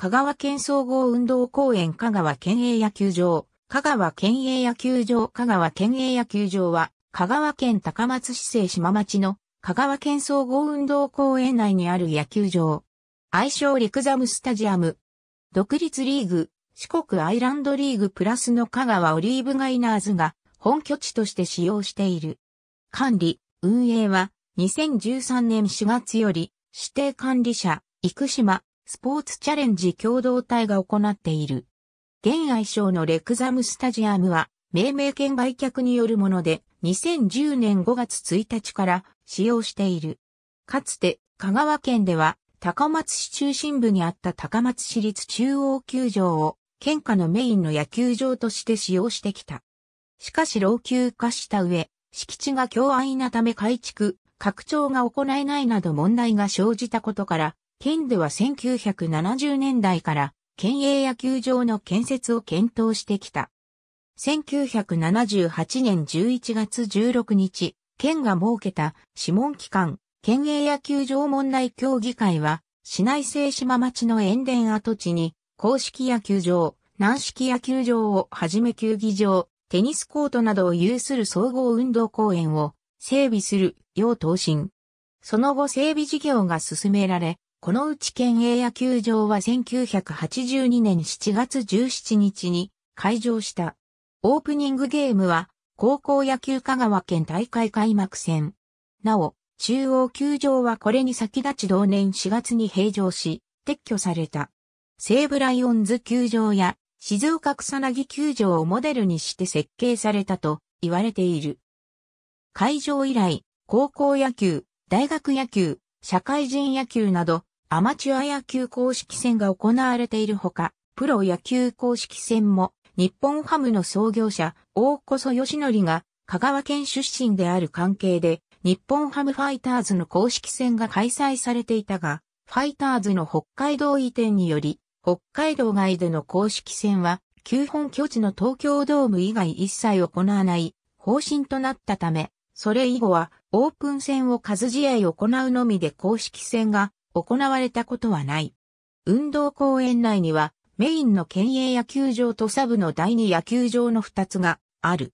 香川県総合運動公園香川県営野球場、香川県営野球場香川県営野球場は、香川県高松市西島町の香川県総合運動公園内にある野球場。愛称リクザムスタジアム。独立リーグ、四国アイランドリーグプラスの香川オリーブガイナーズが本拠地として使用している。管理、運営は2013年4月より指定管理者、生島スポーツチャレンジ共同体が行っている。現愛称のレクザムスタジアムは、命名権売却によるもので、2010年5月1日から使用している。かつて、香川県では、高松市中心部にあった高松市立中央球場を、県下のメインの野球場として使用してきた。しかし老朽化した上、敷地が強隘なため改築、拡張が行えないなど問題が生じたことから、県では1970年代から県営野球場の建設を検討してきた。1978年11月16日、県が設けた諮問機関、県営野球場問題協議会は、市内西島町の塩田跡地に、公式野球場、軟式野球場をはじめ球技場、テニスコートなどを有する総合運動公園を整備する、要答申。その後整備事業が進められ、このうち県営野球場は1982年7月17日に開場した。オープニングゲームは高校野球香川県大会開幕戦。なお、中央球場はこれに先立ち同年4月に閉場し、撤去された。西武ライオンズ球場や静岡草薙球場をモデルにして設計されたと言われている。会場以来、高校野球、大学野球、社会人野球などアマチュア野球公式戦が行われているほか、プロ野球公式戦も日本ハムの創業者、大こそ義則が香川県出身である関係で、日本ハムファイターズの公式戦が開催されていたが、ファイターズの北海道移転により、北海道外での公式戦は、旧本拠地の東京ドーム以外一切行わない方針となったため、それ以後はオープン戦を数試合行うのみで公式戦が行われたことはない。運動公園内にはメインの県営野球場とサブの第二野球場の2つがある。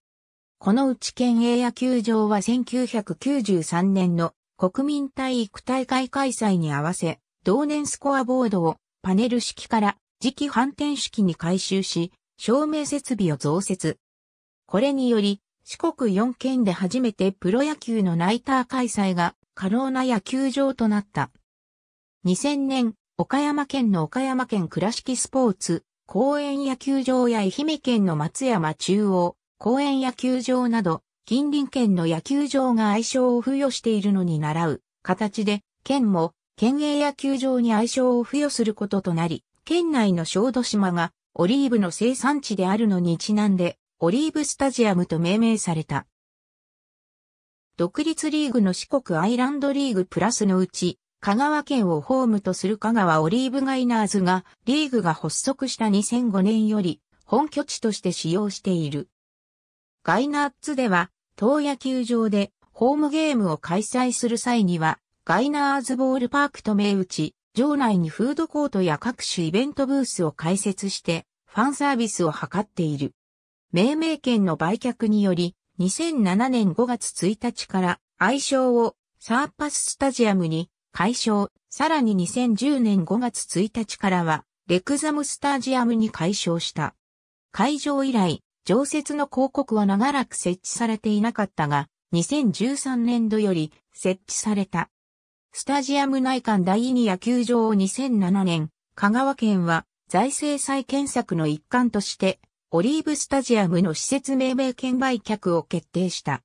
このうち県営野球場は1993年の国民体育大会開催に合わせ、同年スコアボードをパネル式から磁気反転式に改修し、照明設備を増設。これにより、四国4県で初めてプロ野球のナイター開催が可能な野球場となった。2000年、岡山県の岡山県倉敷スポーツ、公園野球場や愛媛県の松山中央、公園野球場など、近隣県の野球場が愛称を付与しているのに習う形で、県も県営野球場に愛称を付与することとなり、県内の小豆島がオリーブの生産地であるのにちなんで、オリーブスタジアムと命名された。独立リーグの四国アイランドリーグプラスのうち、香川県をホームとする香川オリーブガイナーズが、リーグが発足した2005年より、本拠地として使用している。ガイナーズでは、当野球場で、ホームゲームを開催する際には、ガイナーズボールパークと銘打ち、場内にフードコートや各種イベントブースを開設して、ファンサービスを図っている。命名権の売却により、2007年5月1日から愛称をサーパススタジアムに解消、さらに2010年5月1日からは、レクザムスタジアムに解消した。会場以来、常設の広告は長らく設置されていなかったが、2013年度より設置された。スタジアム内館第2野球場を2007年、香川県は財政再建策の一環として、オリーブスタジアムの施設命名権売却を決定した。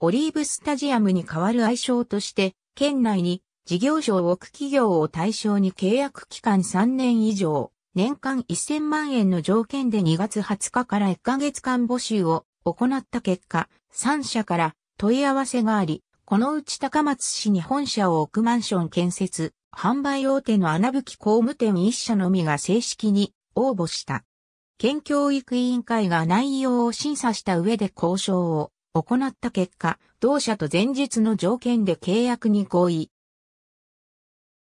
オリーブスタジアムに代わる愛称として、県内に事業所を置く企業を対象に契約期間3年以上、年間1000万円の条件で2月20日から1ヶ月間募集を行った結果、3社から問い合わせがあり、このうち高松市に本社を置くマンション建設、販売大手の穴吹工務店1社のみが正式に応募した。県教育委員会が内容を審査した上で交渉を行った結果、同社と前日の条件で契約に合意、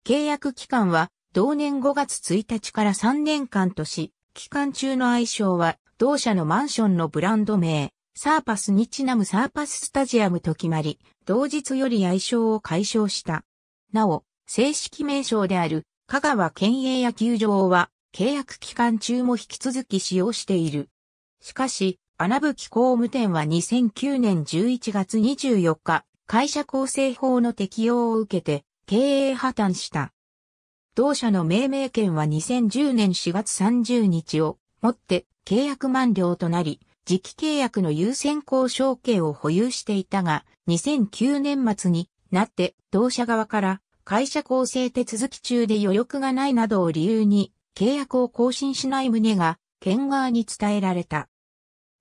契約期間は同年5月1日から3年間とし、期間中の愛称は同社のマンションのブランド名、サーパスにちなむサーパススタジアムと決まり、同日より愛称を解消した。なお、正式名称である香川県営野球場は契約期間中も引き続き使用している。しかし、穴吹工務店は2009年11月24日、会社構成法の適用を受けて、経営破綻した。同社の命名権は2010年4月30日をもって契約満了となり、次期契約の優先交渉権を保有していたが、2009年末になって同社側から会社構成手続き中で余力がないなどを理由に契約を更新しない旨が県側に伝えられた。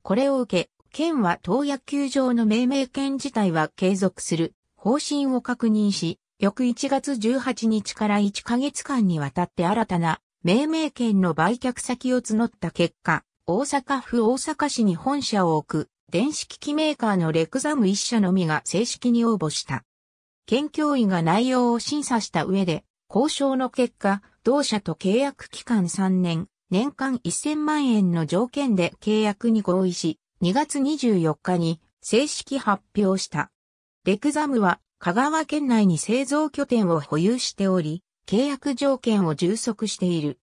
これを受け、県は当野球場の命名権自体は継続する方針を確認し、翌1月18日から1ヶ月間にわたって新たな命名権の売却先を募った結果、大阪府大阪市に本社を置く電子機器メーカーのレクザム1社のみが正式に応募した。県教委が内容を審査した上で、交渉の結果、同社と契約期間3年、年間1000万円の条件で契約に合意し、2月24日に正式発表した。レクザムは香川県内に製造拠点を保有しており、契約条件を充足している。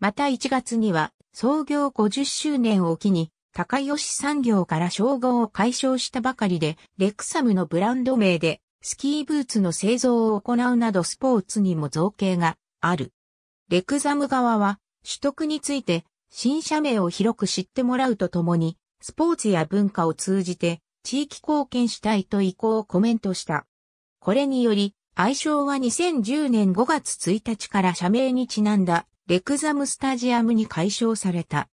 また1月には創業50周年を機に高吉産業から称号を解消したばかりで、レクサムのブランド名でスキーブーツの製造を行うなどスポーツにも造形がある。レクサム側は取得について新社名を広く知ってもらうとともに、スポーツや文化を通じて地域貢献したいと意向をコメントした。これにより、愛称は2010年5月1日から社名にちなんだレクザムスタジアムに解消された。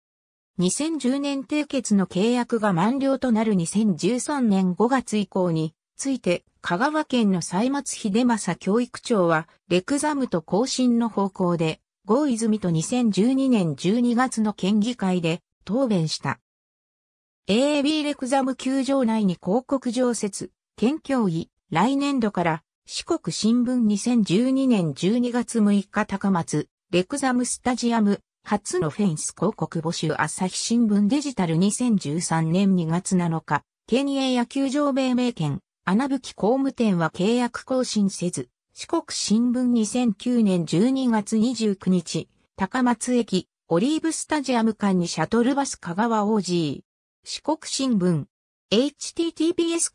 2010年締結の契約が満了となる2013年5月以降について香川県の歳末秀正教育長はレクザムと更新の方向で合泉と2012年12月の県議会で答弁した。AAB レクザム球場内に広告常設、県教委、来年度から四国新聞2012年12月6日高松、レクザムスタジアム、初のフェンス広告募集朝日新聞デジタル2013年2月7日、県営野球場米名権、穴吹工務店は契約更新せず、四国新聞2009年12月29日、高松駅、オリーブスタジアム間にシャトルバス香川 OG。四国新聞、https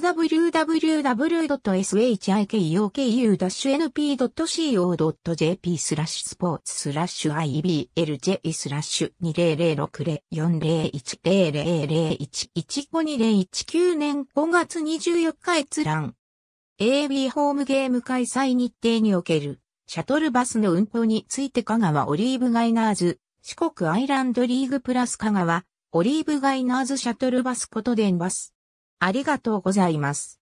www.shikioku-np.co.jp スラッシュスポーツスラッシュ IBLJ スラッシュ2006 40100001152019年5月24日閲覧 AB ホームゲーム開催日程におけるシャトルバスの運行について香川オリーブガイナーズ四国アイランドリーグプラス香川オリーブガイナーズシャトルバスことでんバス。ありがとうございます。